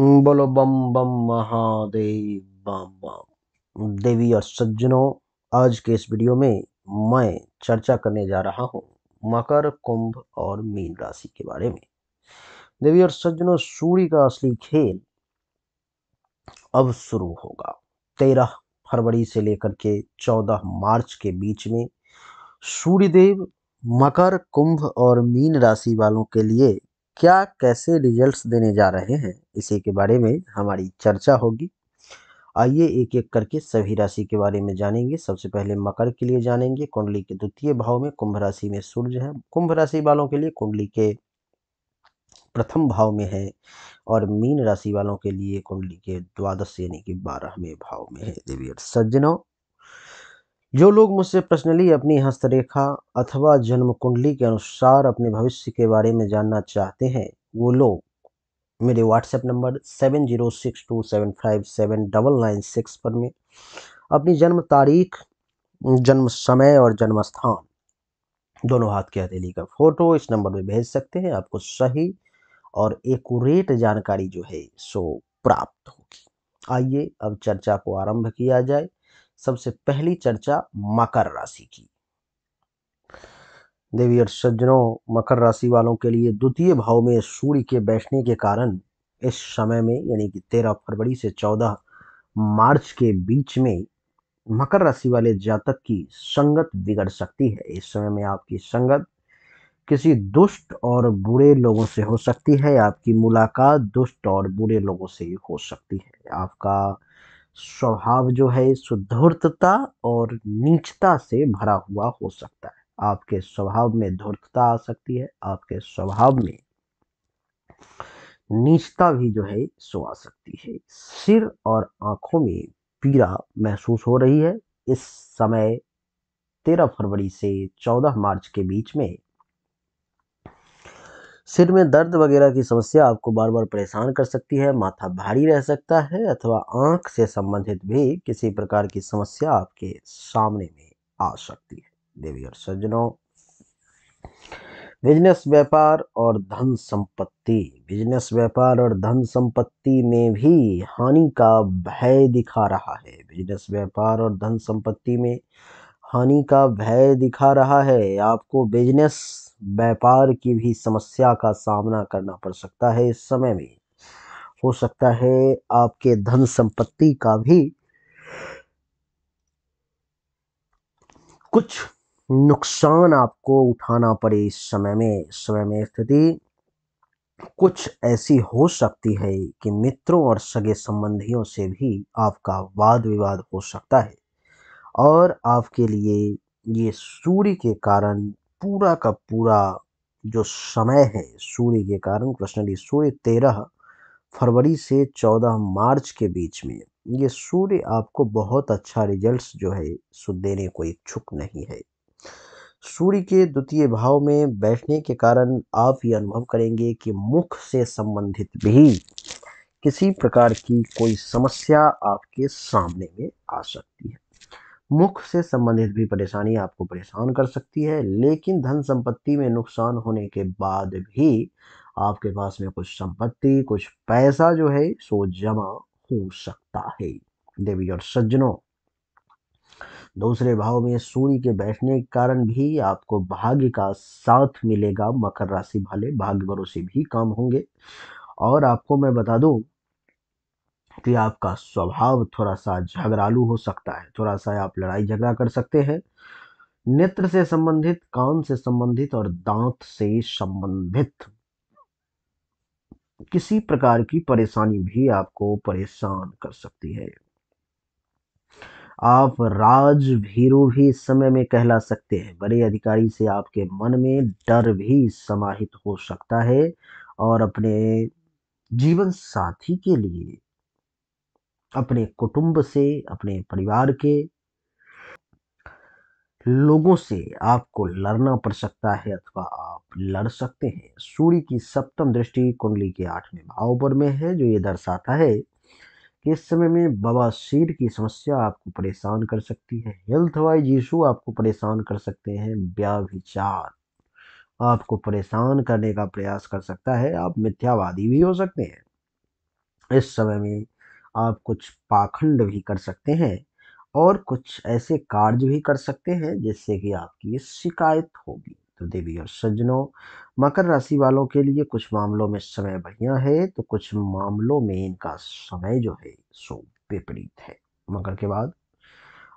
बोलो बम बम महादेव बम बम देवी और सज्जनों आज के इस वीडियो में मैं चर्चा करने जा रहा हूँ मकर कुंभ और मीन राशि के बारे में देवी और सज्जनों सूर्य का असली खेल अब शुरू होगा तेरह फरवरी से लेकर के चौदह मार्च के बीच में सूर्यदेव मकर कुंभ और मीन राशि वालों के लिए क्या कैसे रिजल्ट्स देने जा रहे हैं इसी के बारे में हमारी चर्चा होगी आइए एक एक करके सभी राशि के बारे में जानेंगे सबसे पहले मकर के लिए जानेंगे कुंडली के द्वितीय भाव में कुंभ राशि में सूर्य है कुंभ राशि वालों के लिए कुंडली के प्रथम भाव में है और मीन राशि वालों के लिए कुंडली के द्वादश यानी कि बारहवें भाव में है देवी सज्जनों जो लोग मुझसे पर्सनली अपनी हस्तरेखा अथवा जन्म कुंडली के अनुसार अपने भविष्य के बारे में जानना चाहते हैं वो लोग मेरे WhatsApp number seven zero six two seven five seven double nine six पर में अपनी जन्म तारीख जन्म समय और जन्म स्थान दोनों हाथ की हथेली का फ़ोटो इस नंबर में भेज सकते हैं आपको सही और एकट जानकारी जो है सो प्राप्त होगी आइए अब चर्चा को आरंभ किया जाए सबसे पहली चर्चा मकर राशि की देवी और सज्जनों मकर राशि वालों के लिए द्वितीय भाव में सूर्य के बैठने के कारण इस समय में यानी कि तेरह फरवरी से चौदह मार्च के बीच में मकर राशि वाले जातक की संगत बिगड़ सकती है इस समय में आपकी संगत किसी दुष्ट और बुरे लोगों से हो सकती है आपकी मुलाकात दुष्ट और बुरे लोगों से हो सकती है आपका स्वभाव जो है सुधूर्तता और नीचता से भरा हुआ हो सकता है आपके स्वभाव में धूर्तता आ सकती है आपके स्वभाव में नीचता भी जो है सो आ सकती है सिर और आंखों में पीड़ा महसूस हो रही है इस समय तेरह फरवरी से चौदह मार्च के बीच में सिर में दर्द वगैरह की समस्या आपको बार बार परेशान कर सकती है माथा भारी रह सकता है अथवा आंख से संबंधित भी किसी प्रकार की समस्या आपके सामने में आ सकती है देवी और सज्जनों बिजनेस व्यापार और धन संपत्ति बिजनेस व्यापार और धन संपत्ति में भी हानि का भय दिखा रहा है बिजनेस व्यापार और धन संपत्ति में हानि का भय दिखा रहा है आपको बिजनेस व्यापार की भी समस्या का सामना करना पड़ सकता है इस समय में हो सकता है आपके धन संपत्ति का भी कुछ नुकसान आपको उठाना पड़े इस समय में समय में स्थिति कुछ ऐसी हो सकती है कि मित्रों और सगे संबंधियों से भी आपका वाद विवाद हो सकता है और आपके लिए ये सूर्य के कारण पूरा का पूरा जो समय है सूर्य के कारण कृष्णली सूर्य तेरह फरवरी से चौदह मार्च के बीच में ये सूर्य आपको बहुत अच्छा रिजल्ट्स जो है सो देने को इच्छुक नहीं है सूर्य के द्वितीय भाव में बैठने के कारण आप ये अनुभव करेंगे कि मुख से संबंधित भी किसी प्रकार की कोई समस्या आपके सामने में आ सकती है मुख से संबंधित भी परेशानी आपको परेशान कर सकती है लेकिन धन संपत्ति में नुकसान होने के बाद भी आपके पास में कुछ संपत्ति कुछ पैसा जो है सो जमा हो सकता है देवी और सज्जनों दूसरे भाव में सूर्य के बैठने के कारण भी आपको भाग्य का साथ मिलेगा मकर राशि वाले भाग्य भरोसे भी काम होंगे और आपको मैं बता दूं कि आपका स्वभाव थोड़ा सा झगड़ालू हो सकता है थोड़ा सा आप लड़ाई झगड़ा कर सकते हैं नेत्र से संबंधित कान से संबंधित और दांत से संबंधित किसी प्रकार की परेशानी भी आपको परेशान कर सकती है आप राज भीरू भी इस समय में कहला सकते हैं बड़े अधिकारी से आपके मन में डर भी समाहित हो सकता है और अपने जीवन साथी के लिए अपने कुटुंब से अपने परिवार के लोगों से आपको लड़ना पड़ सकता है अथवा आप लड़ सकते हैं सूर्य की सप्तम दृष्टि कुंडली के आठवें भाव पर में है जो ये दर्शाता है इस समय में बाबा बवासीर की समस्या आपको परेशान कर सकती है हेल्थ वाइज इशू आपको परेशान कर सकते हैं व्याभिचार आपको परेशान करने का प्रयास कर सकता है आप मिथ्यावादी भी हो सकते हैं इस समय में आप कुछ पाखंड भी कर सकते हैं और कुछ ऐसे कार्य भी कर सकते हैं जिससे कि आपकी शिकायत होगी तो देवी और सज्जनों मकर राशि वालों के लिए कुछ मामलों में समय बढ़िया है तो कुछ मामलों में इनका समय जो है सो विपरीत है मकर के बाद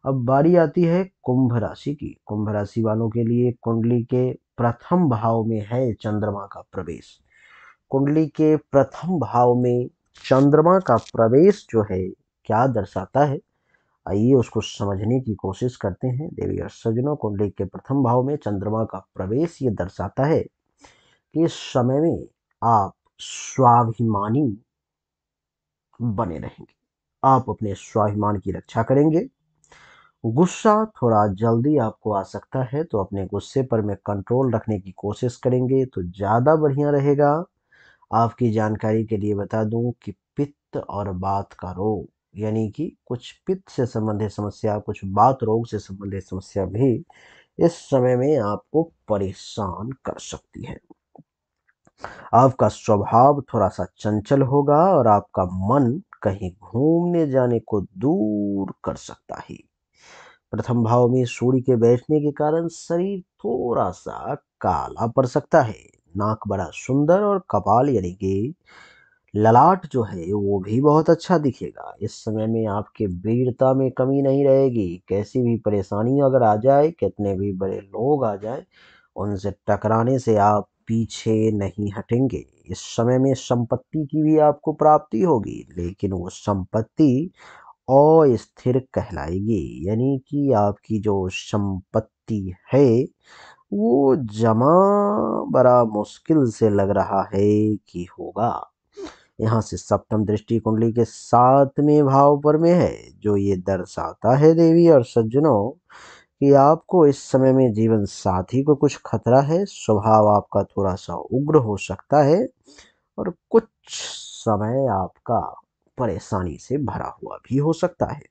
अब बारी आती है कुंभ राशि की कुंभ राशि वालों के लिए कुंडली के प्रथम भाव में है चंद्रमा का प्रवेश कुंडली के प्रथम भाव में चंद्रमा का प्रवेश जो है क्या दर्शाता है आइए उसको समझने की कोशिश करते हैं देवी और सज्जनों कुंडली के प्रथम भाव में चंद्रमा का प्रवेश ये दर्शाता है कि इस समय में आप स्वाभिमानी बने रहेंगे आप अपने स्वाभिमान की रक्षा करेंगे गुस्सा थोड़ा जल्दी आपको आ सकता है तो अपने गुस्से पर मैं कंट्रोल रखने की कोशिश करेंगे तो ज़्यादा बढ़िया रहेगा आपकी जानकारी के लिए बता दूं कि पित्त और बात का रोग यानी कि कुछ पित्त से संबंधित समस्या कुछ बात रोग से संबंधित समस्या भी इस समय में आपको परेशान कर सकती है आपका स्वभाव थोड़ा सा चंचल होगा और आपका मन कहीं घूमने जाने को दूर कर सकता है प्रथम भाव में सूर्य के बैठने के कारण शरीर थोड़ा सा काला पड़ सकता है नाक बड़ा सुंदर और कपाल यानी कि ललाट जो है वो भी बहुत अच्छा दिखेगा इस समय में आपके वीरता में कमी नहीं रहेगी कैसी भी परेशानी अगर आ जाए कितने भी बड़े लोग आ जाए उनसे टकराने से आप पीछे नहीं हटेंगे इस समय में संपत्ति की भी आपको प्राप्ति होगी लेकिन वो संपत्ति अस्थिर कहलाएगी यानी कि आपकी जो संपत्ति है वो जमा बड़ा मुश्किल से लग रहा है कि होगा यहाँ से सप्तम दृष्टि कुंडली के सातवें भाव पर में है जो ये दर्शाता है देवी और सज्जनों कि आपको इस समय में जीवन साथी को कुछ खतरा है स्वभाव आपका थोड़ा सा उग्र हो सकता है और कुछ समय आपका परेशानी से भरा हुआ भी हो सकता है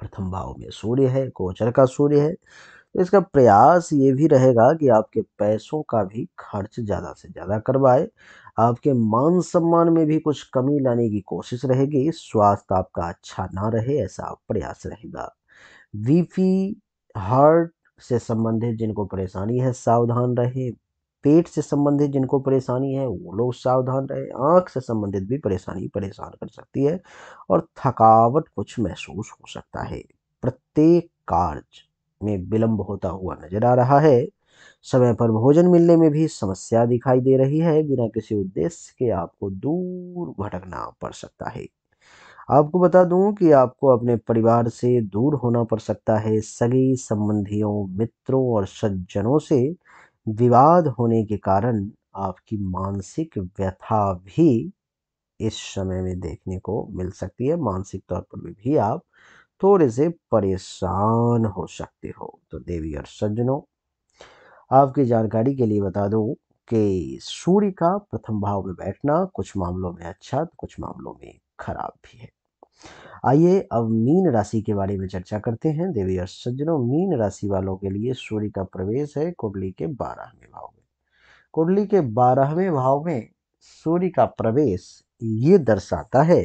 प्रथम भाव में सूर्य है गोचर का सूर्य है तो इसका प्रयास ये भी रहेगा कि आपके पैसों का भी खर्च ज़्यादा से ज़्यादा करवाए आपके मान सम्मान में भी कुछ कमी लाने की कोशिश रहेगी स्वास्थ्य आपका अच्छा ना रहे ऐसा प्रयास रहेगा वीपी हार्ट से संबंधित जिनको परेशानी है सावधान रहे पेट से संबंधित जिनको परेशानी है वो लोग सावधान रहे आंख से संबंधित भी परेशानी परेशान कर सकती है और थकावट कुछ महसूस हो सकता है प्रत्येक कार्य में विलंब होता हुआ नजर आ रहा है समय पर भोजन मिलने में भी समस्या दिखाई दे रही है बिना किसी उद्देश्य के आपको दूर भटकना पड़ सकता है आपको बता दूं कि आपको अपने परिवार से दूर होना पड़ सकता है सगी संबंधियों मित्रों और सज्जनों से विवाद होने के कारण आपकी मानसिक व्यथा भी इस समय में देखने को मिल सकती है मानसिक तौर पर भी आप थोड़े से परेशान हो सकते हो तो देवी और सज्जनों आपकी जानकारी के लिए बता दूं कि सूर्य का प्रथम भाव में बैठना कुछ मामलों में अच्छा तो कुछ मामलों में खराब भी है आइए अब मीन राशि के बारे में चर्चा करते हैं देवी और सज्जनों मीन राशि वालों के लिए सूर्य का प्रवेश है कुंडली के बारहवें भाव में कुंडली के बारहवें भाव में सूर्य का प्रवेश ये दर्शाता है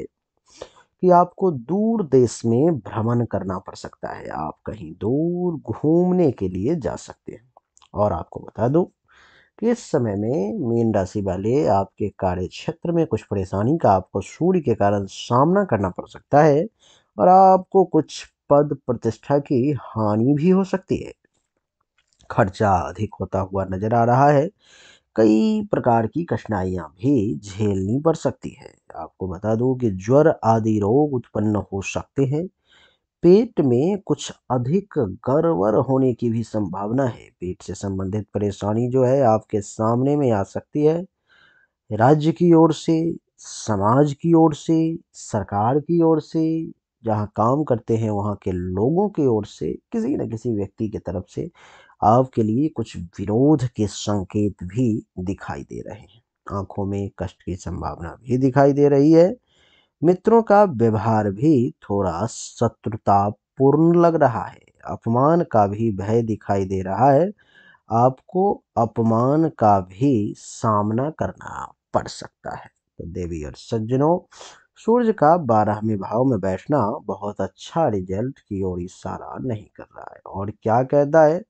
कि आपको दूर देश में भ्रमण करना पड़ सकता है आप कहीं दूर घूमने के लिए जा सकते हैं और आपको बता दूं कि इस समय में मीन राशि वाले आपके कार्य क्षेत्र में कुछ परेशानी का आपको सूर्य के कारण सामना करना पड़ सकता है और आपको कुछ पद प्रतिष्ठा की हानि भी हो सकती है खर्चा अधिक होता हुआ नजर आ रहा है कई प्रकार की कठिनाइयाँ भी झेलनी पड़ सकती है आपको बता दूं कि ज्वर आदि रोग उत्पन्न हो सकते हैं पेट में कुछ अधिक गड़बड़ होने की भी संभावना है पेट से संबंधित परेशानी जो है आपके सामने में आ सकती है राज्य की ओर से समाज की ओर से सरकार की ओर से जहाँ काम करते हैं वहाँ के लोगों की ओर से किसी न किसी व्यक्ति की तरफ से आपके लिए कुछ विरोध के संकेत भी दिखाई दे रहे हैं आँखों में कष्ट की संभावना भी दिखाई दे रही है मित्रों का व्यवहार भी थोड़ा शत्रुतापूर्ण लग रहा है अपमान का भी भय दिखाई दे रहा है आपको अपमान का भी सामना करना पड़ सकता है तो देवी और सज्जनों सूर्य का बारहवें भाव में बैठना बहुत अच्छा रिजल्ट की ओर इशारा नहीं कर रहा है और क्या कहता है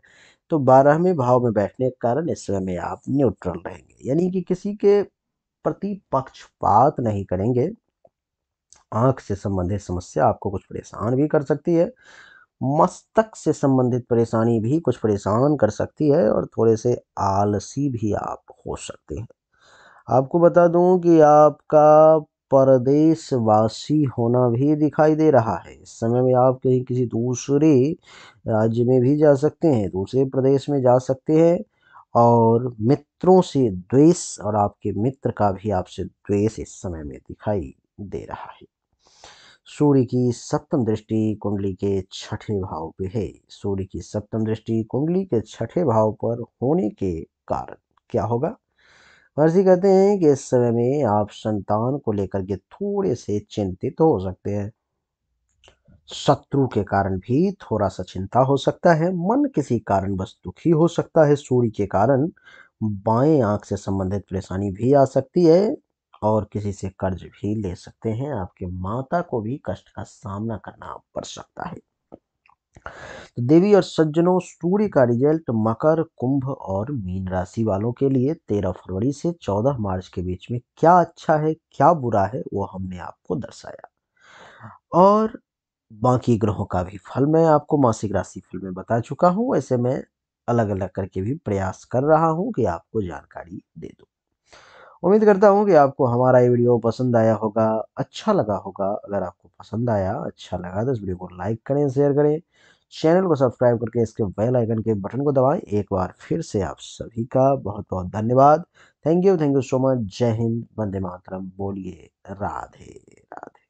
तो बारहवें भाव में बैठने के कारण इस समय आप न्यूट्रल रहेंगे यानी कि किसी के प्रति पक्षपात नहीं करेंगे आँख से संबंधित समस्या आपको कुछ परेशान भी कर सकती है मस्तक से संबंधित परेशानी भी कुछ परेशान कर सकती है और थोड़े से आलसी भी आप हो सकते हैं आपको बता दूं कि आपका परदेशवासी होना भी दिखाई दे रहा है इस समय में आप कहीं किसी दूसरे राज्य में भी जा सकते हैं दूसरे प्रदेश में जा सकते हैं और मित्रों से द्वेष और आपके मित्र का भी आपसे द्वेष इस समय में दिखाई दे रहा है सूर्य की सप्तम दृष्टि कुंडली के छठे भाव पे है सूर्य की सप्तम दृष्टि कुंडली के छठे भाव पर होने के कारण क्या होगा मर्जी कहते हैं कि इस समय में आप संतान को लेकर के थोड़े से चिंतित तो हो सकते हैं शत्रु के कारण भी थोड़ा सा चिंता हो सकता है मन किसी कारण बस दुखी हो सकता है सूर्य के कारण बाएं आंख से संबंधित परेशानी भी आ सकती है और किसी से कर्ज भी ले सकते हैं आपके माता को भी कष्ट का सामना करना पड़ सकता है तो देवी और सज्जनों सूर्य का रिजल्ट मकर कुंभ और मीन राशि वालों के लिए 13 फरवरी से 14 मार्च के बीच में क्या अच्छा है क्या बुरा है वो हमने आपको दर्शाया और बाकी ग्रहों का भी फल मैं आपको मासिक राशि फल में बता चुका हूँ ऐसे में अलग अलग करके भी प्रयास कर रहा हूँ कि आपको जानकारी दे दूँ उम्मीद करता हूँ कि आपको हमारा ये वीडियो पसंद आया होगा अच्छा लगा होगा अगर आपको पसंद आया अच्छा लगा तो इस वीडियो को लाइक करें शेयर करें चैनल को सब्सक्राइब करके इसके बेल आइकन के बटन को दबाएं एक बार फिर से आप सभी का बहुत बहुत धन्यवाद thank you thank you so much जय हिंद वंदे मातरम बोलिए राधे राधे